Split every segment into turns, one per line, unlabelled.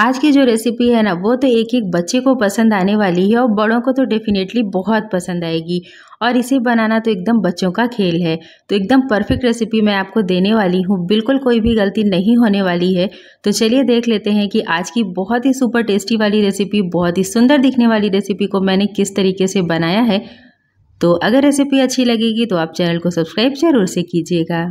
आज की जो रेसिपी है ना वो तो एक एक बच्चे को पसंद आने वाली है और बड़ों को तो डेफिनेटली बहुत पसंद आएगी और इसे बनाना तो एकदम बच्चों का खेल है तो एकदम परफेक्ट रेसिपी मैं आपको देने वाली हूँ बिल्कुल कोई भी गलती नहीं होने वाली है तो चलिए देख लेते हैं कि आज की बहुत ही सुपर टेस्टी वाली रेसिपी बहुत ही सुंदर दिखने वाली रेसिपी को मैंने किस तरीके से बनाया है तो अगर रेसिपी अच्छी लगेगी तो आप चैनल को सब्सक्राइब जरूर से कीजिएगा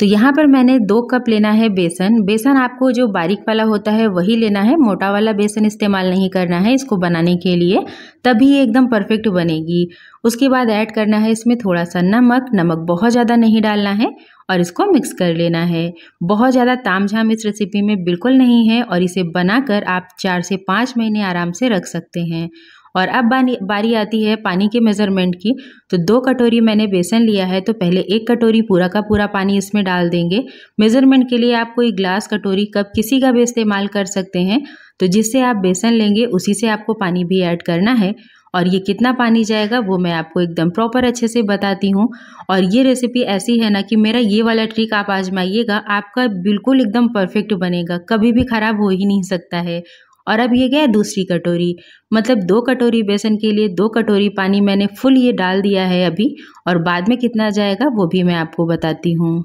तो यहाँ पर मैंने दो कप लेना है बेसन बेसन आपको जो बारीक वाला होता है वही लेना है मोटा वाला बेसन इस्तेमाल नहीं करना है इसको बनाने के लिए तभी एकदम परफेक्ट बनेगी उसके बाद ऐड करना है इसमें थोड़ा सा नमक नमक बहुत ज़्यादा नहीं डालना है और इसको मिक्स कर लेना है बहुत ज़्यादा ताम झाम इस रेसिपी में बिल्कुल नहीं है और इसे बनाकर आप चार से पाँच महीने आराम से रख सकते हैं और अब बारी आती है पानी के मेज़रमेंट की तो दो कटोरी मैंने बेसन लिया है तो पहले एक कटोरी पूरा का पूरा पानी इसमें डाल देंगे मेज़रमेंट के लिए आप कोई ग्लास कटोरी कप किसी का भी इस्तेमाल कर सकते हैं तो जिससे आप बेसन लेंगे उसी से आपको पानी भी ऐड करना है और ये कितना पानी जाएगा वो मैं आपको एकदम प्रॉपर अच्छे से बताती हूँ और ये रेसिपी ऐसी है ना कि मेरा ये वाला ट्रिक आप आजमाइएगा आपका बिल्कुल एकदम परफेक्ट बनेगा कभी भी ख़राब हो ही नहीं सकता है और अब ये गया दूसरी कटोरी मतलब दो कटोरी बेसन के लिए दो कटोरी पानी मैंने फुल ये डाल दिया है अभी और बाद में कितना जाएगा वो भी मैं आपको बताती हूँ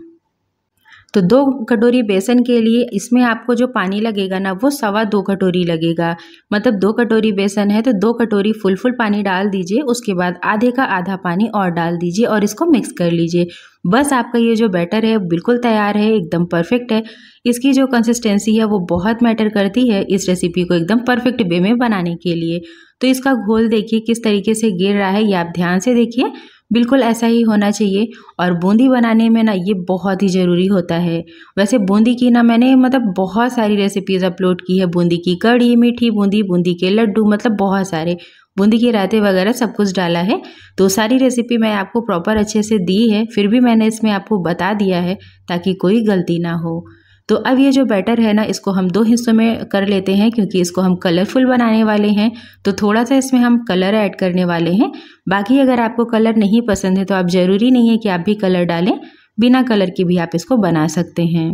तो दो कटोरी बेसन के लिए इसमें आपको जो पानी लगेगा ना वो सवा दो कटोरी लगेगा मतलब दो कटोरी बेसन है तो दो कटोरी फुल फुल पानी डाल दीजिए उसके बाद आधे का आधा पानी और डाल दीजिए और इसको मिक्स कर लीजिए बस आपका ये जो बैटर है बिल्कुल तैयार है एकदम परफेक्ट है इसकी जो कंसिस्टेंसी है वो बहुत मैटर करती है इस रेसिपी को एकदम परफेक्ट वे में बनाने के लिए तो इसका घोल देखिए किस तरीके से गिर रहा है ये आप ध्यान से देखिए बिल्कुल ऐसा ही होना चाहिए और बूंदी बनाने में ना ये बहुत ही ज़रूरी होता है वैसे बूंदी की ना मैंने मतलब बहुत सारी रेसिपीज़ अपलोड की है बूंदी की कड़ी मीठी बूंदी बूंदी के लड्डू मतलब बहुत सारे बूंदी के रायते वगैरह सब कुछ डाला है तो सारी रेसिपी मैं आपको प्रॉपर अच्छे से दी है फिर भी मैंने इसमें आपको बता दिया है ताकि कोई गलती ना हो तो अब ये जो बैटर है ना इसको हम दो हिस्सों में कर लेते हैं क्योंकि इसको हम कलरफुल बनाने वाले हैं तो थोड़ा सा इसमें हम कलर ऐड करने वाले हैं बाकी अगर आपको कलर नहीं पसंद है तो आप ज़रूरी नहीं है कि आप भी कलर डालें बिना कलर के भी आप इसको बना सकते हैं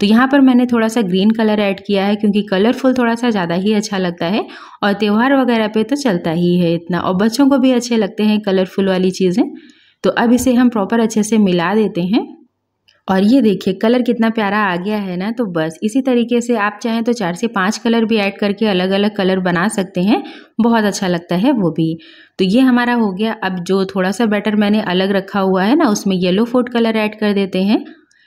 तो यहाँ पर मैंने थोड़ा सा ग्रीन कलर ऐड किया है क्योंकि कलरफुल थोड़ा सा ज़्यादा ही अच्छा लगता है और त्यौहार वगैरह पे तो चलता ही है इतना और बच्चों को भी अच्छे लगते हैं कलरफुल वाली चीज़ें तो अब इसे हम प्रॉपर अच्छे से मिला देते हैं और ये देखिए कलर कितना प्यारा आ गया है ना तो बस इसी तरीके से आप चाहें तो चार से पांच कलर भी ऐड करके अलग अलग कलर बना सकते हैं बहुत अच्छा लगता है वो भी तो ये हमारा हो गया अब जो थोड़ा सा बैटर मैंने अलग रखा हुआ है ना उसमें येलो फूड कलर ऐड कर देते हैं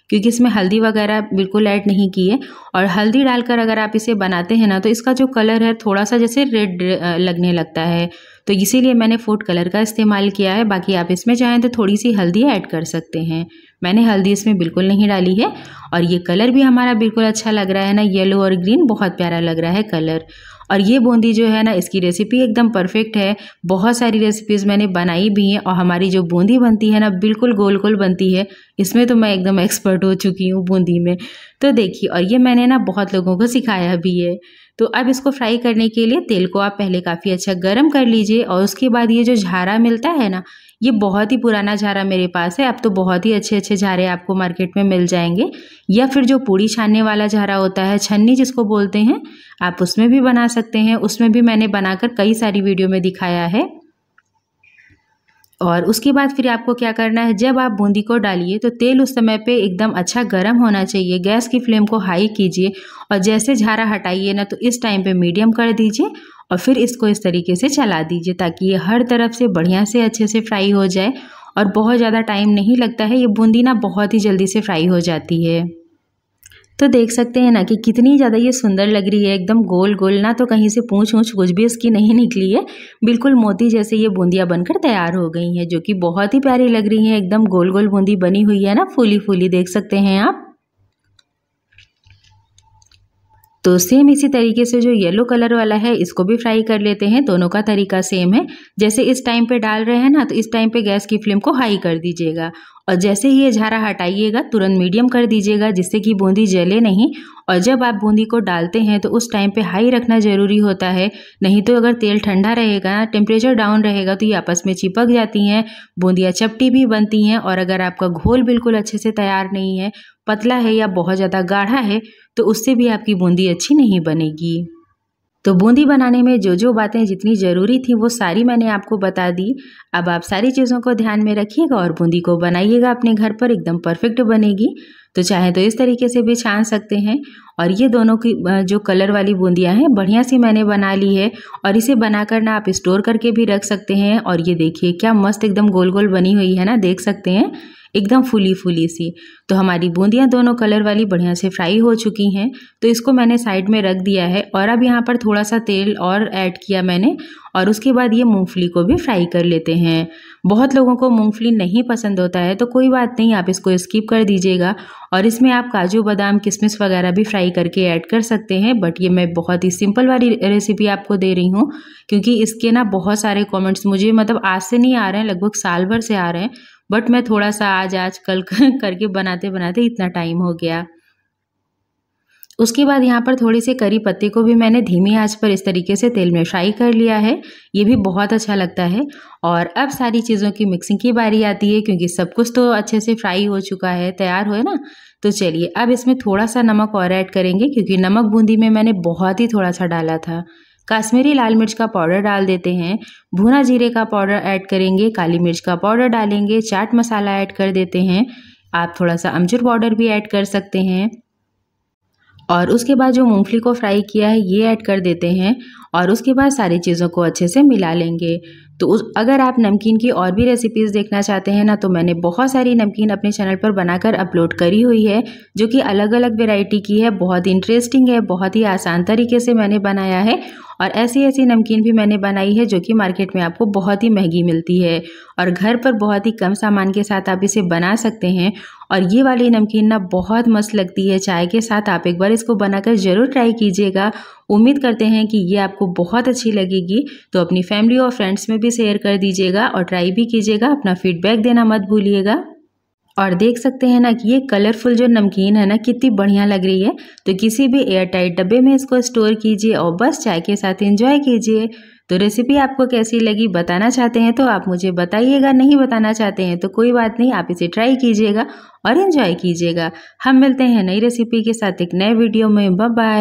क्योंकि इसमें हल्दी वगैरह बिल्कुल ऐड नहीं की है और हल्दी डालकर अगर आप इसे बनाते हैं ना तो इसका जो कलर है थोड़ा सा जैसे रेड लगने लगता है तो इसीलिए मैंने फूड कलर का इस्तेमाल किया है बाकी आप इसमें चाहें तो थोड़ी सी हल्दी ऐड कर सकते हैं मैंने हल्दी इसमें बिल्कुल नहीं डाली है और ये कलर भी हमारा बिल्कुल अच्छा लग रहा है ना येलो और ग्रीन बहुत प्यारा लग रहा है कलर और ये बूंदी जो है ना इसकी रेसिपी एकदम परफेक्ट है बहुत सारी रेसिपीज़ मैंने बनाई भी हैं और हमारी जो बूंदी बनती है ना बिल्कुल गोल गोल बनती है इसमें तो मैं एकदम एक्सपर्ट हो चुकी हूँ बूंदी में तो देखिए और ये मैंने ना बहुत लोगों को सिखाया भी है तो अब इसको फ्राई करने के लिए तेल को आप पहले काफ़ी अच्छा गर्म कर लीजिए और उसके बाद ये जो झारा मिलता है ना ये बहुत ही पुराना झारा मेरे पास है अब तो बहुत ही अच्छे अच्छे झारे आपको मार्केट में मिल जाएंगे या फिर जो पूड़ी छानने वाला झारा होता है छन्नी जिसको बोलते हैं आप उसमें भी बना सकते हैं उसमें भी मैंने बनाकर कई सारी वीडियो में दिखाया है और उसके बाद फिर आपको क्या करना है जब आप बूंदी को डालिए तो तेल उस समय पे एकदम अच्छा गर्म होना चाहिए गैस की फ्लेम को हाई कीजिए और जैसे झारा हटाइए ना तो इस टाइम पे मीडियम कर दीजिए और फिर इसको इस तरीके से चला दीजिए ताकि ये हर तरफ से बढ़िया से अच्छे से फ्राई हो जाए और बहुत ज़्यादा टाइम नहीं लगता है ये बूंदी ना बहुत ही जल्दी से फ्राई हो जाती है तो देख सकते हैं ना कि कितनी ज़्यादा ये सुंदर लग रही है एकदम गोल गोल ना तो कहीं से पूँछ ऊँछ कुछ भी इसकी नहीं निकली है बिल्कुल मोती जैसे ये बूंदियाँ बनकर तैयार हो गई हैं जो कि बहुत ही प्यारी लग रही हैं एकदम गोल गोल बूंदी बनी हुई है ना फूली फूली देख सकते हैं आप तो सेम इसी तरीके से जो येलो कलर वाला है इसको भी फ्राई कर लेते हैं दोनों का तरीका सेम है जैसे इस टाइम पे डाल रहे हैं ना तो इस टाइम पे गैस की फ्लेम को हाई कर दीजिएगा और जैसे ही ये झारा हटाइएगा तुरंत मीडियम कर दीजिएगा जिससे कि बूंदी जले नहीं और जब आप बूंदी को डालते हैं तो उस टाइम पे हाई रखना ज़रूरी होता है नहीं तो अगर तेल ठंडा रहेगा टेम्परेचर डाउन रहेगा तो ये आपस में चिपक जाती हैं बूंदियाँ चपटी भी बनती हैं और अगर आपका घोल बिल्कुल अच्छे से तैयार नहीं है पतला है या बहुत ज़्यादा गाढ़ा है तो उससे भी आपकी बूंदी अच्छी नहीं बनेगी तो बूंदी बनाने में जो जो बातें जितनी ज़रूरी थी वो सारी मैंने आपको बता दी अब आप सारी चीज़ों को ध्यान में रखिएगा और बूंदी को बनाइएगा अपने घर पर एकदम परफेक्ट बनेगी तो चाहे तो इस तरीके से भी छान सकते हैं और ये दोनों की जो कलर वाली बूंदियाँ हैं बढ़िया सी मैंने बना ली है और इसे बनाकर ना आप स्टोर करके भी रख सकते हैं और ये देखिए क्या मस्त एकदम गोल गोल बनी हुई है ना देख सकते हैं एकदम फूली फूली सी तो हमारी बूंदियाँ दोनों कलर वाली बढ़िया से फ्राई हो चुकी हैं तो इसको मैंने साइड में रख दिया है और अब यहाँ पर थोड़ा सा तेल और ऐड किया मैंने और उसके बाद ये मूंगफली को भी फ्राई कर लेते हैं बहुत लोगों को मूंगफली नहीं पसंद होता है तो कोई बात नहीं आप इसको स्किप कर दीजिएगा और इसमें आप काजू बादाम किशमिश वगैरह भी फ्राई करके ऐड कर सकते हैं बट ये मैं बहुत ही सिंपल वाली रेसिपी आपको दे रही हूँ क्योंकि इसके ना बहुत सारे कॉमेंट्स मुझे मतलब आज से नहीं आ रहे हैं लगभग साल भर से आ रहे हैं बट मैं थोड़ा सा आज आज कल करके बनाते बनाते इतना टाइम हो गया उसके बाद यहाँ पर थोड़े से करी पत्ते को भी मैंने धीमी आंच पर इस तरीके से तेल में फ्राई कर लिया है ये भी बहुत अच्छा लगता है और अब सारी चीज़ों की मिक्सिंग की बारी आती है क्योंकि सब कुछ तो अच्छे से फ्राई हो चुका है तैयार हो है ना तो चलिए अब इसमें थोड़ा सा नमक और ऐड करेंगे क्योंकि नमक बूंदी में मैंने बहुत ही थोड़ा सा डाला था काश्मीरी लाल मिर्च का पाउडर डाल देते हैं भुना जीरे का पाउडर ऐड करेंगे काली मिर्च का पाउडर डालेंगे चाट मसाला ऐड कर देते हैं आप थोड़ा सा अमचूर पाउडर भी ऐड कर सकते हैं और उसके बाद जो मूंगफली को फ्राई किया है ये ऐड कर देते हैं और उसके बाद सारी चीज़ों को अच्छे से मिला लेंगे तो उस अगर आप नमकीन की और भी रेसिपीज़ देखना चाहते हैं ना तो मैंने बहुत सारी नमकीन अपने चैनल पर बनाकर अपलोड करी हुई है जो कि अलग अलग वेराइटी की है बहुत इंटरेस्टिंग है बहुत ही आसान तरीके से मैंने बनाया है और ऐसी ऐसी नमकीन भी मैंने बनाई है जो कि मार्केट में आपको बहुत ही महंगी मिलती है और घर पर बहुत ही कम सामान के साथ आप इसे बना सकते हैं और ये वाली नमकीन ना बहुत मस्त लगती है चाय के साथ आप एक बार इसको बनाकर ज़रूर ट्राई कीजिएगा उम्मीद करते हैं कि ये आपको बहुत अच्छी लगेगी तो अपनी फैमिली और फ्रेंड्स में भी शेयर कर दीजिएगा और ट्राई भी कीजिएगा अपना फीडबैक देना मत भूलिएगा और देख सकते हैं ना कि ये कलरफुल जो नमकीन है ना कितनी बढ़िया लग रही है तो किसी भी एयर टाइट डब्बे में इसको स्टोर कीजिए और बस चाय के साथ एंजॉय कीजिए तो रेसिपी आपको कैसी लगी बताना चाहते हैं तो आप मुझे बताइएगा नहीं बताना चाहते हैं तो कोई बात नहीं आप इसे ट्राई कीजिएगा और इन्जॉय कीजिएगा हम मिलते हैं नई रेसिपी के साथ एक नए वीडियो में बाय